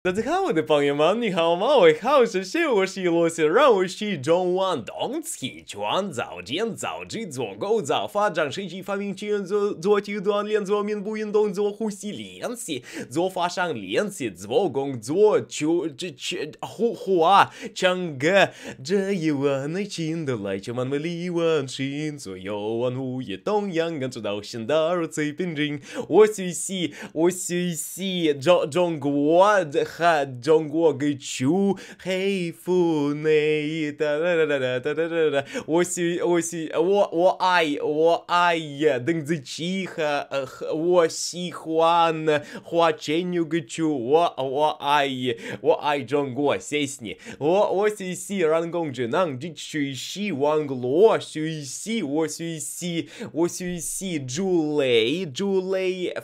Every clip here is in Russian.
大家好，我的朋友们，你好吗？我好，谢谢，我是罗小冉，我是中万东，起床早，天早，鸡做狗早，发展是一发明，起做做体育锻炼，做面部运动做呼吸练习，做发声练习，做工作，做做做，呼呼啊，唱歌，这一晚内心的来，我们万里万心，做一万五的同样感受到心的二次平静。我学习，我学习中中国。东。ха джонгу гычу хей фуней та оси оси о о ай о ай дынгзычиха о си хуан хуаченю гычу о о ай о ай джонгу сесни о оси си рангонг джинанг дичуищи вангло Си, о Си, о сюиси джулей джулей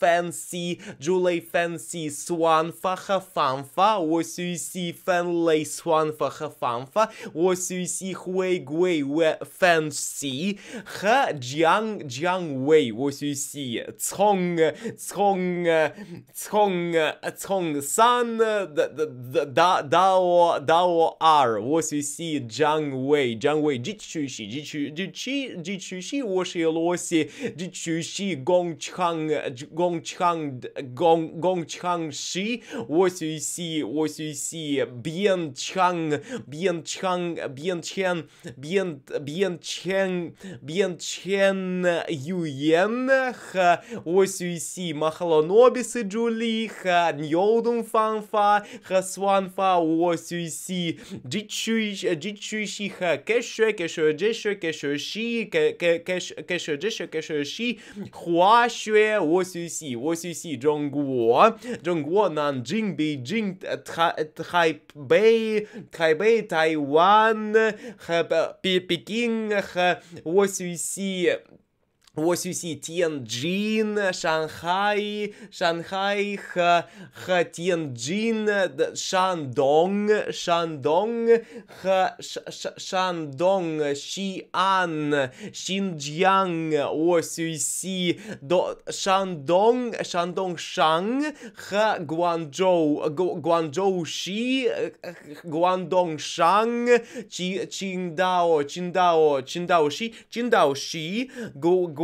фэнси джулей фэнси суан фаха Хафамфа, ось усі фенлей Сванфа Хафамфа, ось усі Хуей Гуей Фен Сі, Ха Джіан Джіан Уей, ось усі Цхонг, Цхонг, Цхонг, Цхонг Сан, Дао, Дао Ар, ось усі Джан Уей, Джан Уей, Джічуші, Джічуші, Джічуші, оші лосі, Джічуші, Гончхан, Гончхан, Гончхан Ші, ось Осюйси, Осюйси, Бьен Чанг, Бьен Чанг, Бьен Чен, Бьен, Бьен Чен, Бьен Чен Юен, Ха, Осюйси, Махалонобисы Джули, Ха, Ньоудум Фанфа, Ха Суанфа, Осюйси, Джичуиш, Джичуиши, Ха, Кэшэ, Кэшэ, Джэшэ, Кэшэ, Ши, Кэшэ, Джэшэ, Кэшэ, Ши, Хуашуэ, Осюйси, Осюйси, Джонгуо, Джонгуо, Нанджинг, Beijing, Taipei, Taipei, Taiwan, Пекин, Сюси, what you see Tianjin, Shanghai, Shanghai, ha, ha, Tianjin, Shandong, Shandong, ha, sh, sh, Shandong, Xi'an, Xinjiang, what you see do, Shandong, Shandong Shang, ha, Guangzhou, Gu, Guangzhou Xi, Guangdong Shang, Qi, Qingdao, Qingdao, Qingdao Xi, Qingdao Xi, Gu,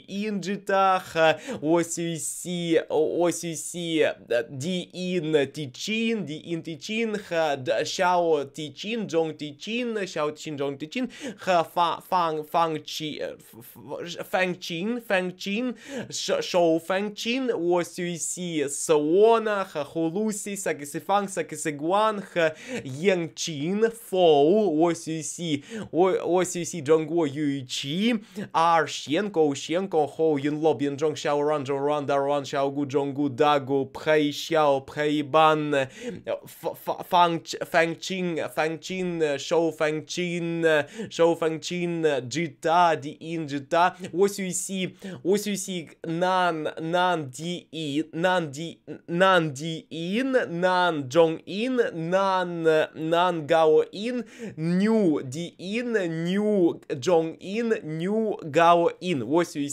оси Инджитаха, оси Си, оси Си, э, Ди Ин Тичин, Ди Ин Тичин, Ха Шао Тичин, Джонг Тичин, Шао Тичин, Джонг Тичин, Ха фан фан Фанг Чи, э, фан Чин, фан Чин, Шоу фан Чин, оси Си Саона, Ха Хулуси, Сакиси фан Сакиси Гуан, Ха ян Чин, Фоу, оси Си, оси Си Джонгуо Юй Чи, Ар Шен, Коу Шен, Ho, Xiao Ranjong ran Xiaoran, Xiao Gu, Zhong Gu, Dago, Prei, Xiao, Pei Ban, Fang Fangqin, Fang Shou Xiao Shou Chin Jita, Di In Jita, Wasuisi, Xi, Nan, Nan, Di In, Nan, Di, Nan, Di In, Nan, In, Nan, Nan, Gao In New, Di In, New, In New, Gaoin, Xi,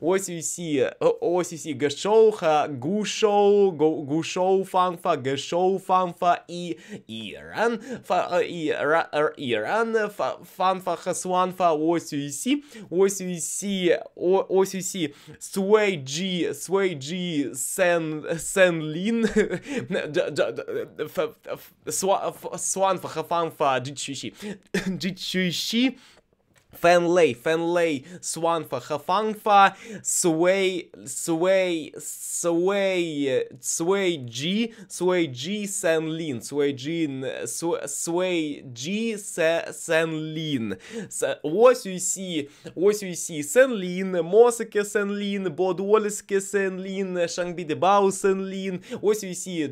OCC. оси OCC Гэшоу, Гушоу, Гушоу Фанфа, Гэшоу Фанфа и Иран, фа, и, ра, Иран фа, Фанфа Хасуанфа OCC, оси OCC, Суэй Джи, Суэй Джи Сен, Сен Лин, Суанфа Хафанфа Джичуйши, Джичуйши, Fenley, Fenley, Swanfa, fa, Sway, Sway, Sway, Sway G, Sway G, San Senlin, Sway G, Sway G, Senlin. Ось усі, ось усі, Senlin, Mosike San Lin, Senlin, Shangbi de Bao San Lin. What Senlin, ось усі,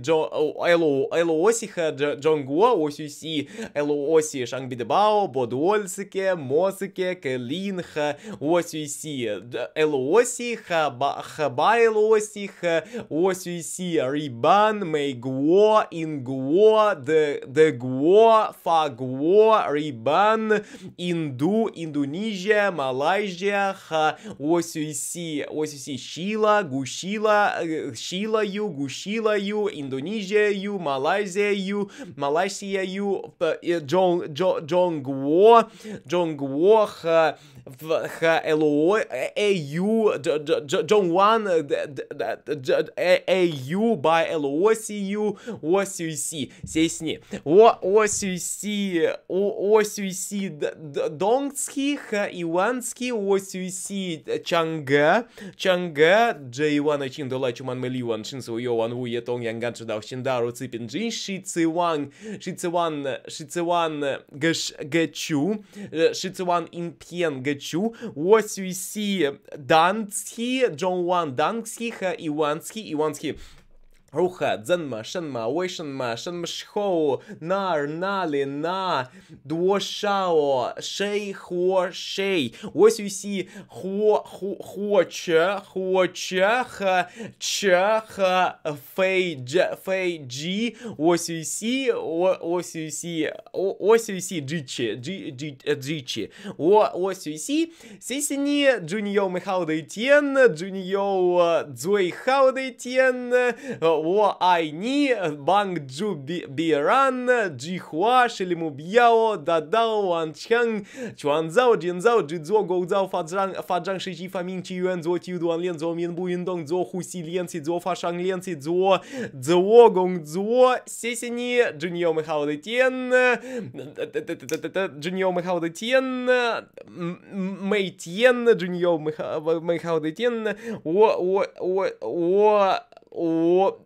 Elo, Elo Osiha, Джонгуа, ось усі, Elo Osi, Shangbi de Bao, Bodoliske, Mosike, Кузике, Келінха, ось усі Елосі, Хаба, Хаба Елосі, ось усі Рібан, Мейгуо, Інгуо, Дегуо, Фагуо, Рібан, Інду, Індонезія, Малайзія, ось усі, ось усі Шіла, Гушіла, э, Шілаю, Гушілаю, Індонезією, Малайзією, Малайзією, э, Джонгуо, Джонгуо, Ло, э, Х, Х, ЛО, ЭЮ, Джон Уан, ЭЮ, э, э, Бай, ЛО, Ю О, СИЮ, Си, Сесни. О, О, СИЮ, Си, О, СИЮ, Си, Донгский, Х, Иванский, О, СИЮ, Си, Чанга, Чанга, Джей, Ивана, Чин, Дола, Чуман, Иван Чин, Су, Йоан, Ву, Етон, Янган, Чидав, Шиндару, Ципин, Джин, Ши, Циван, Ши, Циван, Ши, Циван, Гэш, Гэчу, Ши, Циван, Інп'єнгачу, Ось усі Данцхі, Джон Ван Данцхі, Ха Іванські, Іванські Руха, дзенма, шенма, уэйшенма, шенмшхоу, нар, нали, на, дуошао, шей, хо, шей, осюси, хо, хо, хоча, хоча, ха, ча, ха, фейджа, фейджи, осюси, осюси, осюси, джичи, джичи, о, осюси, сисини, джунио, михао, дейтен, джунио, дзой, хао, дейтен, во Айни, Банг Джу Биран, Джихуа, Шилиму Бьяо, Дадао, Анчханг, Чуанзао, Джинзао, Джидзо, Гоудзао, Фаджан, Фаджан, Шичи, Фамин, Чи Юэн, Зо Тью, Дуан Лен, Зо Мин Бу Цзо Зо Хуси Лен, Си, Зо Фашан Лен, Си, Зо, Зо Гонг, Зо, Сесени, Джуньо Михао Дэтьен, Джуньо Михао Дэтьен, Мэйтьен, Джуньо Михао Дэтьен, О, О, О, О, о...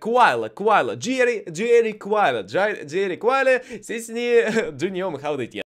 Куайла, Куайла, Джерри, Джерри Куайла, Джерри Куайла, сесни Джуниом Хаудетья.